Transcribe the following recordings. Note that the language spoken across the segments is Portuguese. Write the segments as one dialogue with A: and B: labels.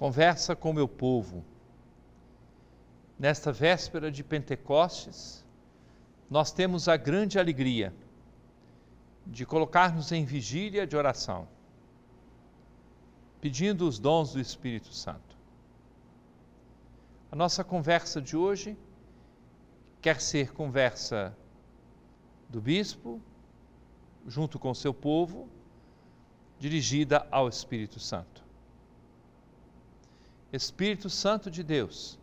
A: conversa com o meu povo. Nesta véspera de Pentecostes, nós temos a grande alegria de colocar-nos em vigília de oração, pedindo os dons do Espírito Santo. A nossa conversa de hoje quer ser conversa do bispo, junto com seu povo, dirigida ao Espírito Santo. Espírito Santo de Deus,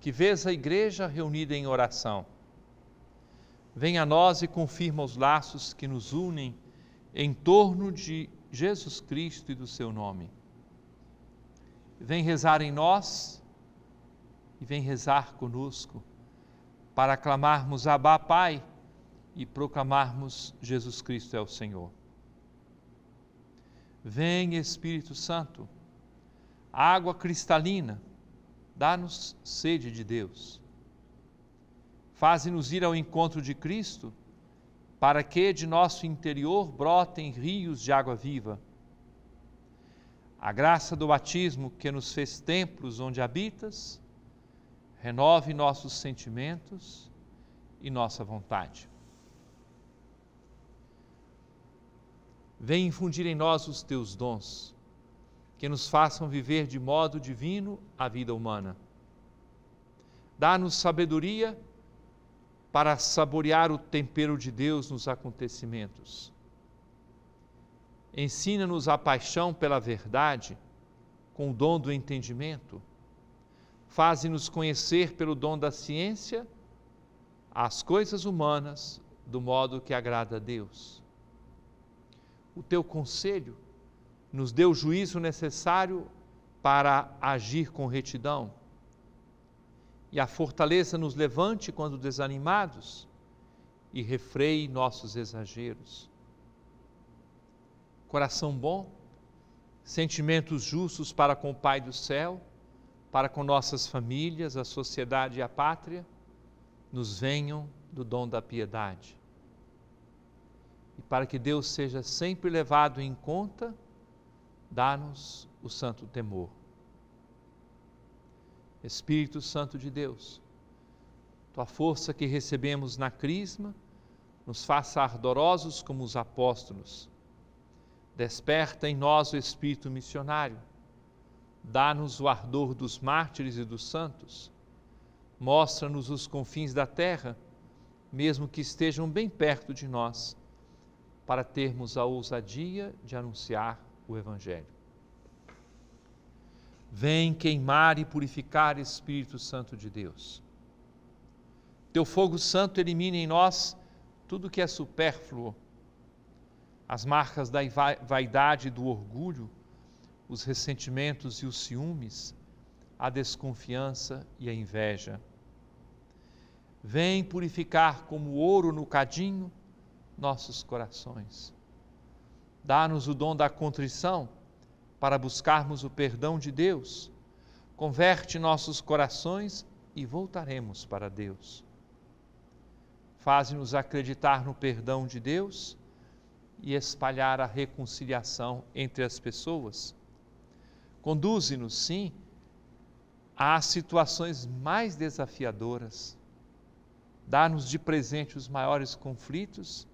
A: que vês a igreja reunida em oração, vem a nós e confirma os laços que nos unem em torno de Jesus Cristo e do seu nome. Vem rezar em nós e vem rezar conosco para clamarmos Abá Pai e proclamarmos Jesus Cristo é o Senhor. Vem Espírito Santo, água cristalina, dá-nos sede de Deus. Faze-nos ir ao encontro de Cristo, para que de nosso interior brotem rios de água viva. A graça do batismo que nos fez templos onde habitas, renove nossos sentimentos e nossa vontade. Vem infundir em nós os teus dons que nos façam viver de modo divino a vida humana. Dá-nos sabedoria para saborear o tempero de Deus nos acontecimentos. Ensina-nos a paixão pela verdade, com o dom do entendimento. Faze-nos conhecer pelo dom da ciência as coisas humanas do modo que agrada a Deus. O teu conselho nos dê o juízo necessário para agir com retidão. E a fortaleza nos levante quando desanimados e refreie nossos exageros. Coração bom, sentimentos justos para com o Pai do céu, para com nossas famílias, a sociedade e a pátria, nos venham do dom da piedade. E para que Deus seja sempre levado em conta, Dá-nos o santo temor. Espírito Santo de Deus, tua força que recebemos na Crisma, nos faça ardorosos como os apóstolos. Desperta em nós o espírito missionário. Dá-nos o ardor dos mártires e dos santos. Mostra-nos os confins da terra, mesmo que estejam bem perto de nós, para termos a ousadia de anunciar o Evangelho. Vem queimar e purificar, Espírito Santo de Deus. Teu fogo santo elimina em nós tudo que é supérfluo, as marcas da vaidade e do orgulho, os ressentimentos e os ciúmes, a desconfiança e a inveja. Vem purificar como ouro no cadinho nossos corações. Dá-nos o dom da contrição para buscarmos o perdão de Deus. Converte nossos corações e voltaremos para Deus. Faz-nos acreditar no perdão de Deus e espalhar a reconciliação entre as pessoas. Conduze-nos, sim, às situações mais desafiadoras. Dá-nos de presente os maiores conflitos,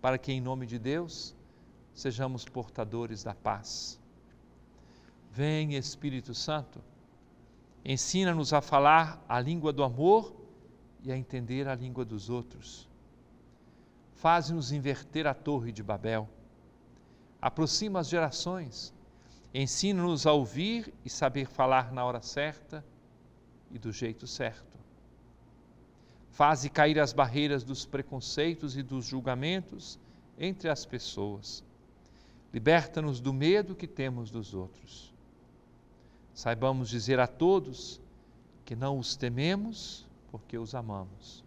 A: para que, em nome de Deus, sejamos portadores da paz. Vem, Espírito Santo, ensina-nos a falar a língua do amor e a entender a língua dos outros. Faz-nos inverter a torre de Babel. Aproxima as gerações. Ensina-nos a ouvir e saber falar na hora certa e do jeito certo. Faze cair as barreiras dos preconceitos e dos julgamentos entre as pessoas. Liberta-nos do medo que temos dos outros. Saibamos dizer a todos que não os tememos porque os amamos.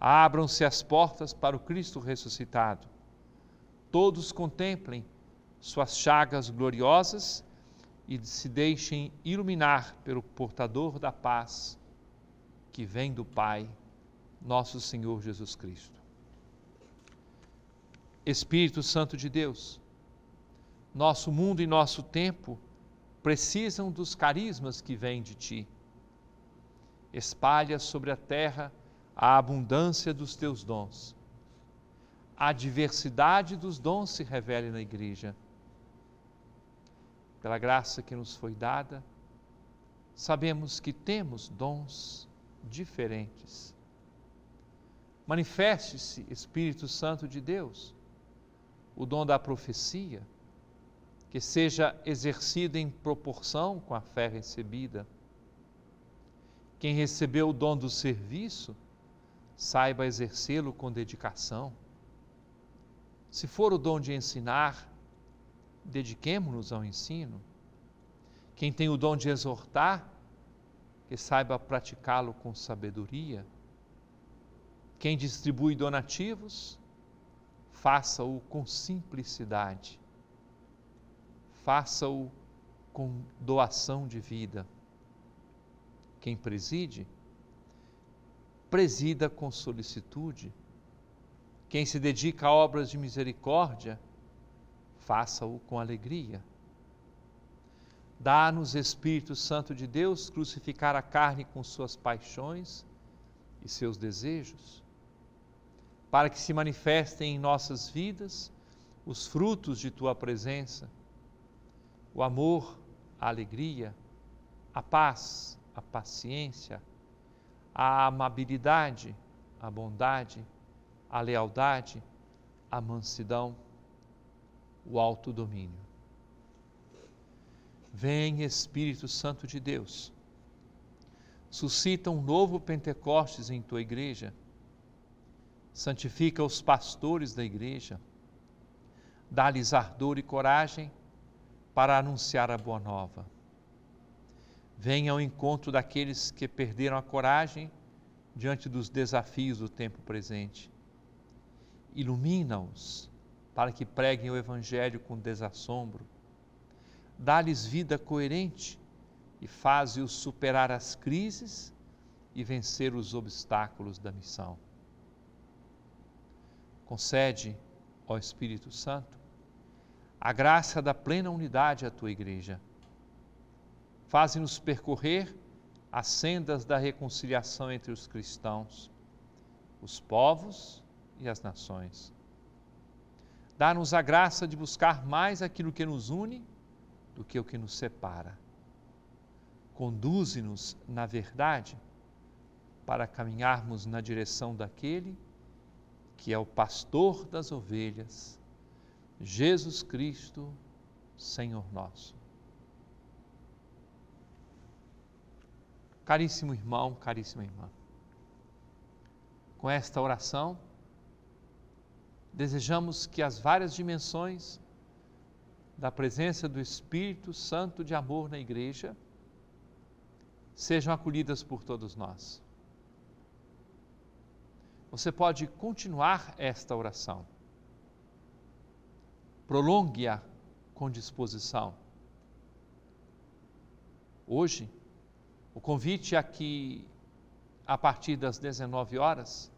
A: Abram-se as portas para o Cristo ressuscitado. Todos contemplem suas chagas gloriosas e se deixem iluminar pelo portador da paz que vem do Pai, nosso Senhor Jesus Cristo. Espírito Santo de Deus. Nosso mundo e nosso tempo precisam dos carismas que vêm de ti. Espalha sobre a terra a abundância dos teus dons. A diversidade dos dons se revele na igreja. Pela graça que nos foi dada, sabemos que temos dons diferentes. Manifeste-se, Espírito Santo de Deus o dom da profecia, que seja exercida em proporção com a fé recebida. Quem recebeu o dom do serviço, saiba exercê-lo com dedicação. Se for o dom de ensinar, dediquemo-nos ao ensino. Quem tem o dom de exortar, que saiba praticá-lo com sabedoria. Quem distribui donativos, faça-o com simplicidade, faça-o com doação de vida. Quem preside, presida com solicitude. Quem se dedica a obras de misericórdia, faça-o com alegria. Dá-nos, Espírito Santo de Deus, crucificar a carne com suas paixões e seus desejos para que se manifestem em nossas vidas os frutos de tua presença, o amor, a alegria, a paz, a paciência, a amabilidade, a bondade, a lealdade, a mansidão, o alto domínio. Vem Espírito Santo de Deus, suscita um novo Pentecostes em tua igreja santifica os pastores da igreja, dá-lhes ardor e coragem para anunciar a boa nova. Venha ao encontro daqueles que perderam a coragem diante dos desafios do tempo presente. Ilumina-os para que preguem o Evangelho com desassombro. Dá-lhes vida coerente e faze-os superar as crises e vencer os obstáculos da missão. Concede, ó Espírito Santo, a graça da plena unidade à tua igreja. Faze-nos percorrer as sendas da reconciliação entre os cristãos, os povos e as nações. Dá-nos a graça de buscar mais aquilo que nos une do que o que nos separa. Conduze-nos na verdade para caminharmos na direção daquele que é o pastor das ovelhas, Jesus Cristo, Senhor nosso. Caríssimo irmão, caríssima irmã, com esta oração, desejamos que as várias dimensões da presença do Espírito Santo de amor na igreja sejam acolhidas por todos nós você pode continuar esta oração. Prolongue-a com disposição. Hoje, o convite é que, a partir das 19 horas,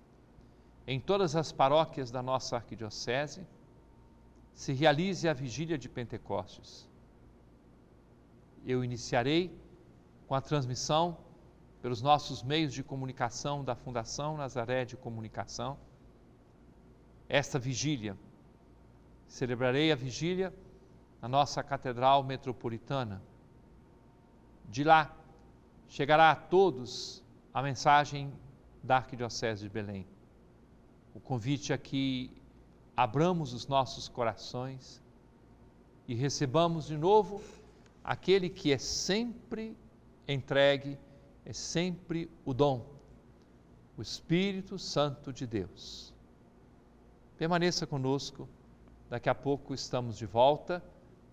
A: em todas as paróquias da nossa arquidiocese, se realize a vigília de Pentecostes. Eu iniciarei com a transmissão pelos nossos meios de comunicação da Fundação Nazaré de Comunicação. Esta vigília, celebrarei a vigília na nossa Catedral Metropolitana. De lá chegará a todos a mensagem da Arquidiocese de Belém. O convite é que abramos os nossos corações e recebamos de novo aquele que é sempre entregue é sempre o dom, o Espírito Santo de Deus. Permaneça conosco, daqui a pouco estamos de volta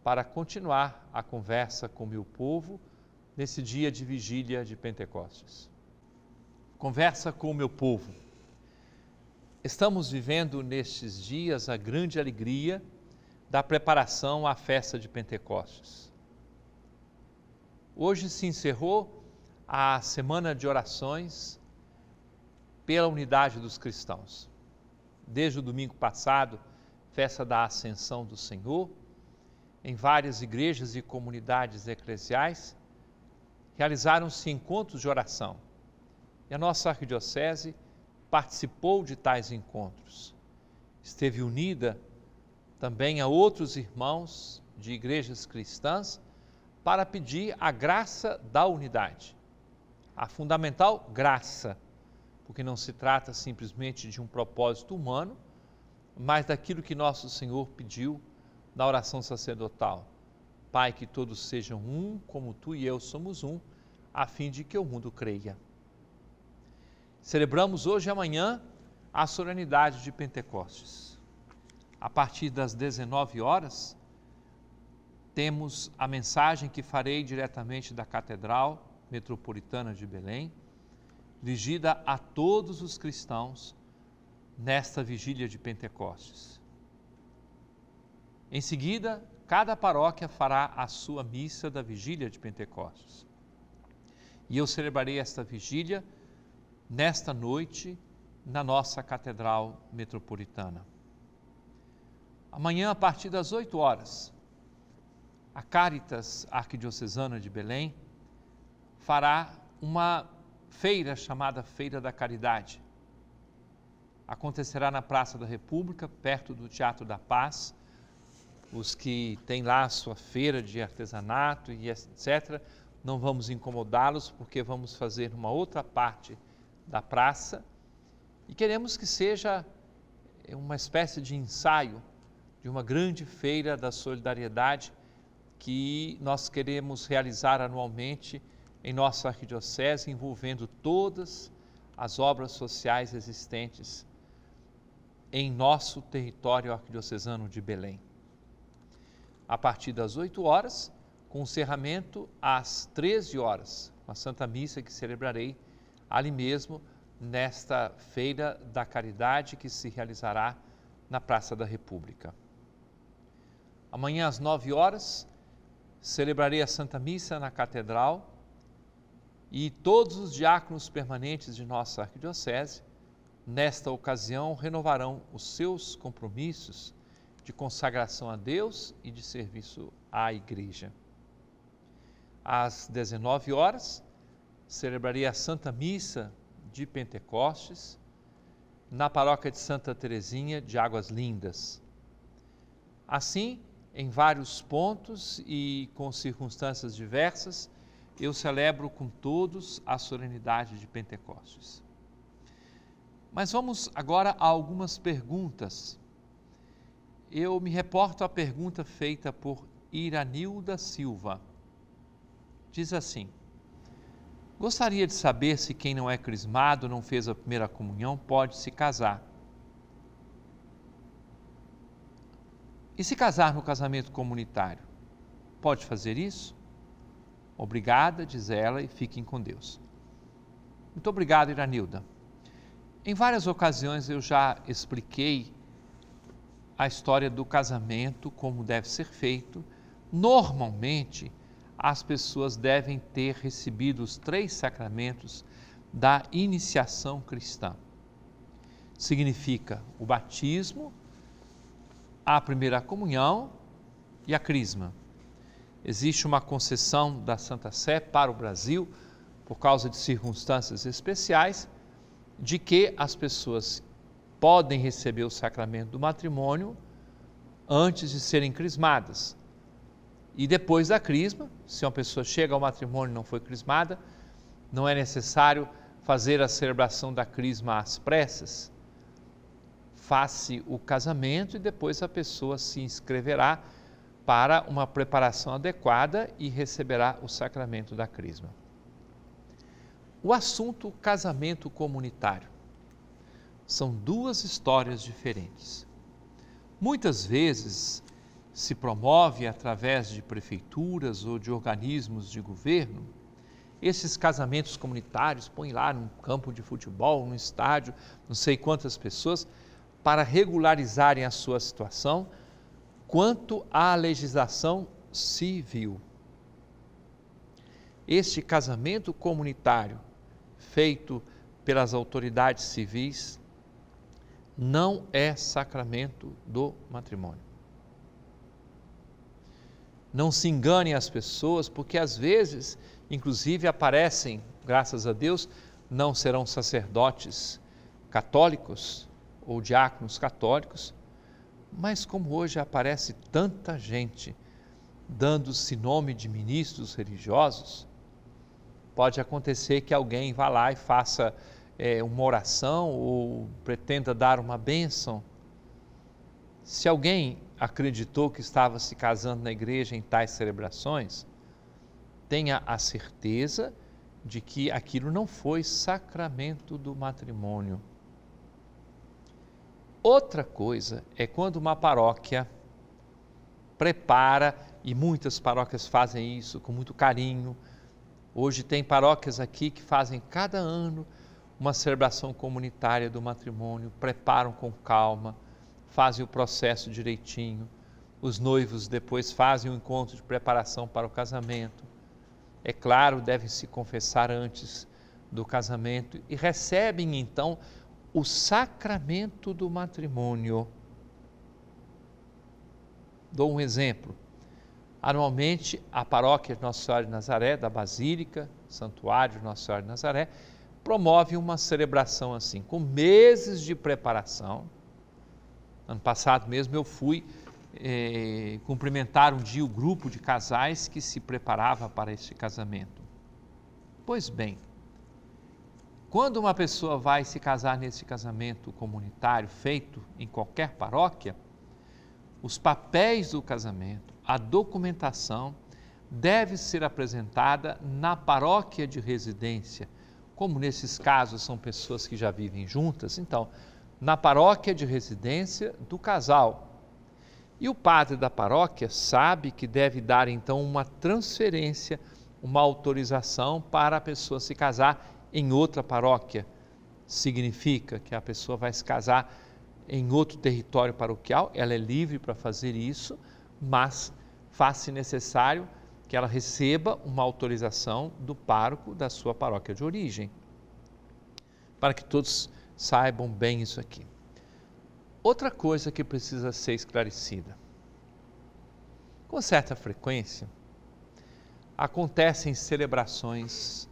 A: para continuar a conversa com o meu povo nesse dia de vigília de Pentecostes. Conversa com o meu povo. Estamos vivendo nestes dias a grande alegria da preparação à festa de Pentecostes. Hoje se encerrou a semana de orações pela unidade dos cristãos. Desde o domingo passado, festa da Ascensão do Senhor, em várias igrejas e comunidades eclesiais, realizaram-se encontros de oração. E a nossa arquidiocese participou de tais encontros. Esteve unida também a outros irmãos de igrejas cristãs para pedir a graça da unidade a fundamental graça, porque não se trata simplesmente de um propósito humano, mas daquilo que nosso Senhor pediu na oração sacerdotal. Pai, que todos sejam um, como tu e eu somos um, a fim de que o mundo creia. Celebramos hoje e amanhã a solenidade de Pentecostes. A partir das 19 horas, temos a mensagem que farei diretamente da catedral metropolitana de Belém, dirigida a todos os cristãos nesta vigília de Pentecostes. Em seguida, cada paróquia fará a sua missa da vigília de Pentecostes. E eu celebrarei esta vigília nesta noite na nossa Catedral Metropolitana. Amanhã, a partir das 8 horas, a Caritas Arquidiocesana de Belém fará uma feira chamada Feira da Caridade. Acontecerá na Praça da República, perto do Teatro da Paz. Os que têm lá a sua feira de artesanato e etc., não vamos incomodá-los, porque vamos fazer uma outra parte da praça. E queremos que seja eh, uma espécie de ensaio de uma grande feira da solidariedade que nós queremos realizar anualmente em nossa arquidiocese envolvendo todas as obras sociais existentes em nosso território arquidiocesano de Belém. A partir das 8 horas, com encerramento às 13 horas, uma Santa Missa que celebrarei ali mesmo nesta Feira da Caridade que se realizará na Praça da República. Amanhã às 9 horas, celebrarei a Santa Missa na Catedral e todos os diáconos permanentes de nossa arquidiocese, nesta ocasião, renovarão os seus compromissos de consagração a Deus e de serviço à Igreja. Às 19 horas, celebrarei a Santa Missa de Pentecostes na paróquia de Santa Teresinha de Águas Lindas. Assim, em vários pontos e com circunstâncias diversas, eu celebro com todos a solenidade de Pentecostes. Mas vamos agora a algumas perguntas. Eu me reporto à pergunta feita por Iranilda Silva. Diz assim: Gostaria de saber se quem não é crismado, não fez a primeira comunhão, pode se casar. E se casar no casamento comunitário? Pode fazer isso? Obrigada, diz ela, e fiquem com Deus. Muito obrigado, Iranilda. Em várias ocasiões eu já expliquei a história do casamento, como deve ser feito. Normalmente, as pessoas devem ter recebido os três sacramentos da iniciação cristã. Significa o batismo, a primeira comunhão e a crisma existe uma concessão da Santa Sé para o Brasil, por causa de circunstâncias especiais, de que as pessoas podem receber o sacramento do matrimônio antes de serem crismadas. E depois da crisma, se uma pessoa chega ao matrimônio e não foi crismada, não é necessário fazer a celebração da crisma às pressas. Faça o casamento e depois a pessoa se inscreverá para uma preparação adequada e receberá o sacramento da Crisma. O assunto casamento comunitário. São duas histórias diferentes. Muitas vezes se promove através de prefeituras ou de organismos de governo esses casamentos comunitários, põe lá num campo de futebol, num estádio, não sei quantas pessoas, para regularizarem a sua situação quanto à legislação civil. Este casamento comunitário, feito pelas autoridades civis, não é sacramento do matrimônio. Não se enganem as pessoas, porque às vezes, inclusive, aparecem, graças a Deus, não serão sacerdotes católicos ou diáconos católicos, mas como hoje aparece tanta gente dando-se nome de ministros religiosos, pode acontecer que alguém vá lá e faça é, uma oração ou pretenda dar uma bênção. Se alguém acreditou que estava se casando na igreja em tais celebrações, tenha a certeza de que aquilo não foi sacramento do matrimônio. Outra coisa é quando uma paróquia prepara, e muitas paróquias fazem isso com muito carinho. Hoje tem paróquias aqui que fazem cada ano uma celebração comunitária do matrimônio, preparam com calma, fazem o processo direitinho. Os noivos depois fazem o um encontro de preparação para o casamento. É claro, devem se confessar antes do casamento e recebem então o sacramento do matrimônio. Dou um exemplo. Anualmente, a paróquia Nossa Senhora de Nazaré, da Basílica, Santuário Nossa Senhora de Nazaré, promove uma celebração assim, com meses de preparação. Ano passado mesmo eu fui eh, cumprimentar um dia o grupo de casais que se preparava para este casamento. Pois bem, quando uma pessoa vai se casar nesse casamento comunitário feito em qualquer paróquia, os papéis do casamento, a documentação deve ser apresentada na paróquia de residência. Como nesses casos são pessoas que já vivem juntas, então, na paróquia de residência do casal. E o padre da paróquia sabe que deve dar então uma transferência, uma autorização para a pessoa se casar em outra paróquia, significa que a pessoa vai se casar em outro território paroquial, ela é livre para fazer isso, mas faz-se necessário que ela receba uma autorização do pároco da sua paróquia de origem. Para que todos saibam bem isso aqui. Outra coisa que precisa ser esclarecida. Com certa frequência, acontecem celebrações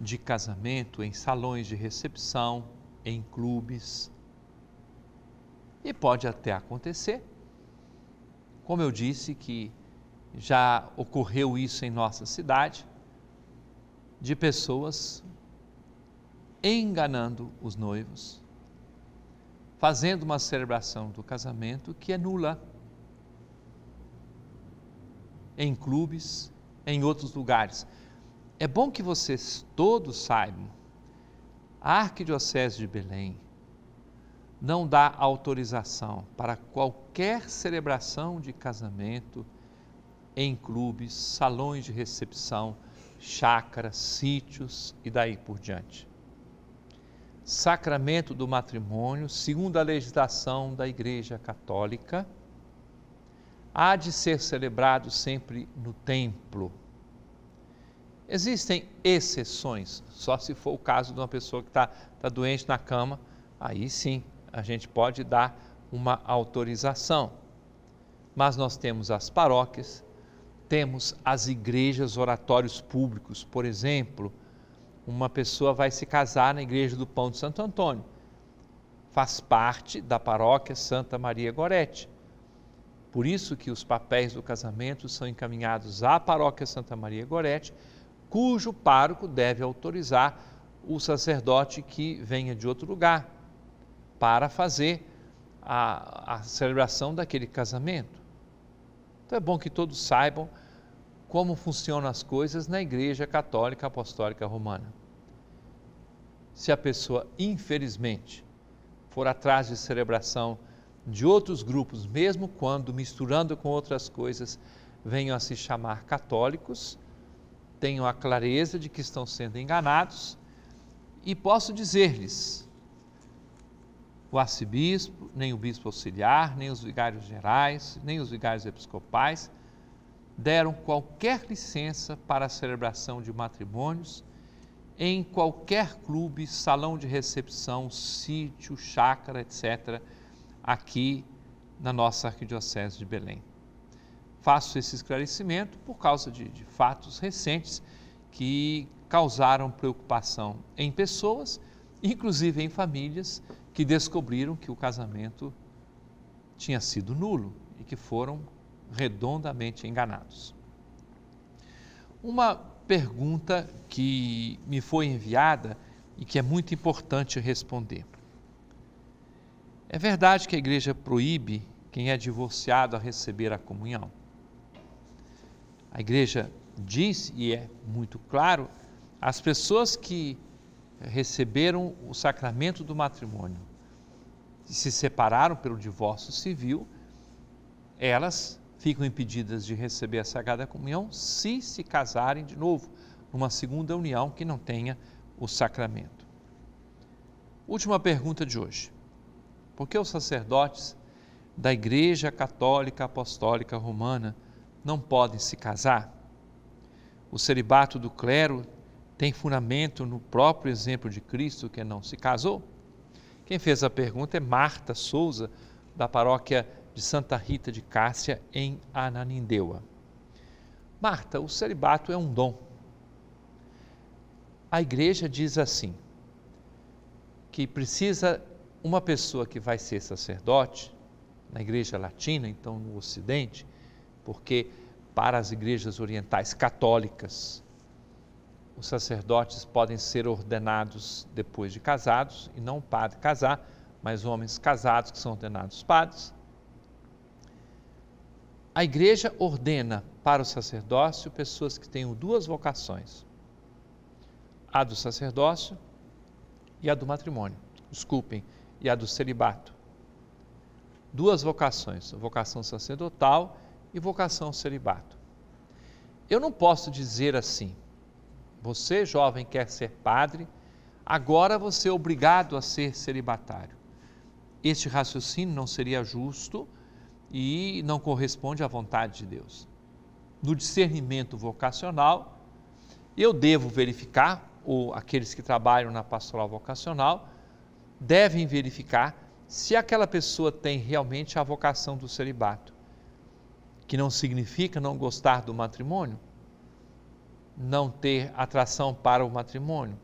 A: de casamento, em salões de recepção, em clubes. E pode até acontecer, como eu disse, que já ocorreu isso em nossa cidade, de pessoas enganando os noivos, fazendo uma celebração do casamento que é nula. Em clubes, em outros lugares. É bom que vocês todos saibam, a Arquidiocese de Belém não dá autorização para qualquer celebração de casamento em clubes, salões de recepção, chácaras, sítios e daí por diante. Sacramento do matrimônio, segundo a legislação da Igreja Católica, há de ser celebrado sempre no templo Existem exceções, só se for o caso de uma pessoa que está tá doente na cama, aí sim a gente pode dar uma autorização. Mas nós temos as paróquias, temos as igrejas oratórios públicos, por exemplo, uma pessoa vai se casar na igreja do Pão de Santo Antônio. Faz parte da paróquia Santa Maria Gorete. Por isso que os papéis do casamento são encaminhados à paróquia Santa Maria Gorete cujo pároco deve autorizar o sacerdote que venha de outro lugar para fazer a, a celebração daquele casamento. Então é bom que todos saibam como funcionam as coisas na Igreja Católica Apostólica Romana. Se a pessoa, infelizmente, for atrás de celebração de outros grupos, mesmo quando misturando com outras coisas, venham a se chamar católicos, tenham a clareza de que estão sendo enganados e posso dizer-lhes: o arcebispo, nem o bispo auxiliar, nem os vigários gerais, nem os vigários episcopais deram qualquer licença para a celebração de matrimônios em qualquer clube, salão de recepção, sítio, chácara, etc., aqui na nossa Arquidiocese de Belém. Faço esse esclarecimento por causa de, de fatos recentes que causaram preocupação em pessoas, inclusive em famílias que descobriram que o casamento tinha sido nulo e que foram redondamente enganados. Uma pergunta que me foi enviada e que é muito importante responder. É verdade que a igreja proíbe quem é divorciado a receber a comunhão? a igreja diz, e é muito claro, as pessoas que receberam o sacramento do matrimônio e se separaram pelo divórcio civil, elas ficam impedidas de receber a Sagrada Comunhão se se casarem de novo, numa segunda união que não tenha o sacramento. Última pergunta de hoje. Por que os sacerdotes da Igreja Católica Apostólica Romana não podem se casar. O celibato do clero tem fundamento no próprio exemplo de Cristo, que não se casou. Quem fez a pergunta é Marta Souza, da paróquia de Santa Rita de Cássia, em Ananindeua. Marta, o celibato é um dom. A igreja diz assim: que precisa uma pessoa que vai ser sacerdote, na igreja latina, então no ocidente, porque para as igrejas orientais católicas, os sacerdotes podem ser ordenados depois de casados, e não padre casar, mas homens casados que são ordenados padres. A igreja ordena para o sacerdócio pessoas que tenham duas vocações: a do sacerdócio e a do matrimônio. Desculpem, e a do celibato. Duas vocações, a vocação sacerdotal e vocação celibato. Eu não posso dizer assim, você jovem quer ser padre, agora você é obrigado a ser celibatário. Este raciocínio não seria justo e não corresponde à vontade de Deus. No discernimento vocacional, eu devo verificar, ou aqueles que trabalham na pastoral vocacional devem verificar se aquela pessoa tem realmente a vocação do celibato que não significa não gostar do matrimônio, não ter atração para o matrimônio.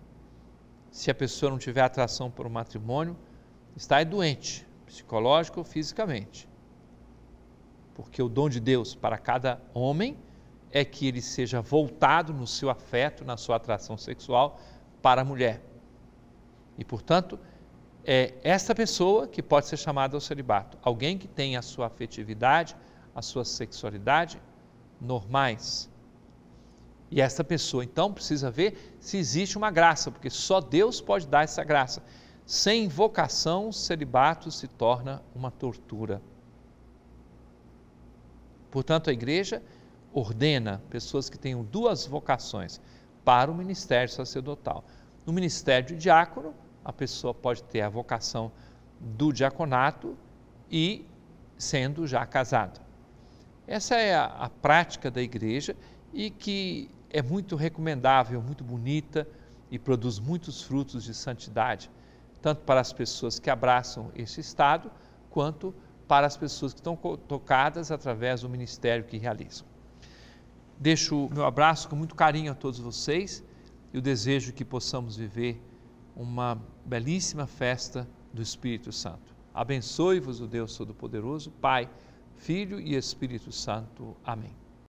A: Se a pessoa não tiver atração para o matrimônio, está doente, psicológico ou fisicamente. Porque o dom de Deus para cada homem é que ele seja voltado no seu afeto, na sua atração sexual para a mulher. E, portanto, é esta pessoa que pode ser chamada ao celibato, alguém que tem a sua afetividade, a sua sexualidade normais. E essa pessoa então precisa ver se existe uma graça, porque só Deus pode dar essa graça. Sem vocação o celibato se torna uma tortura. Portanto, a igreja ordena pessoas que tenham duas vocações para o ministério sacerdotal. No ministério de diácono, a pessoa pode ter a vocação do diaconato e sendo já casada. Essa é a, a prática da igreja e que é muito recomendável, muito bonita e produz muitos frutos de santidade, tanto para as pessoas que abraçam esse estado, quanto para as pessoas que estão tocadas através do ministério que realizam. Deixo meu abraço com muito carinho a todos vocês e o desejo que possamos viver uma belíssima festa do Espírito Santo. Abençoe-vos o Deus Todo-Poderoso, Pai Filho e Espírito Santo. Amém.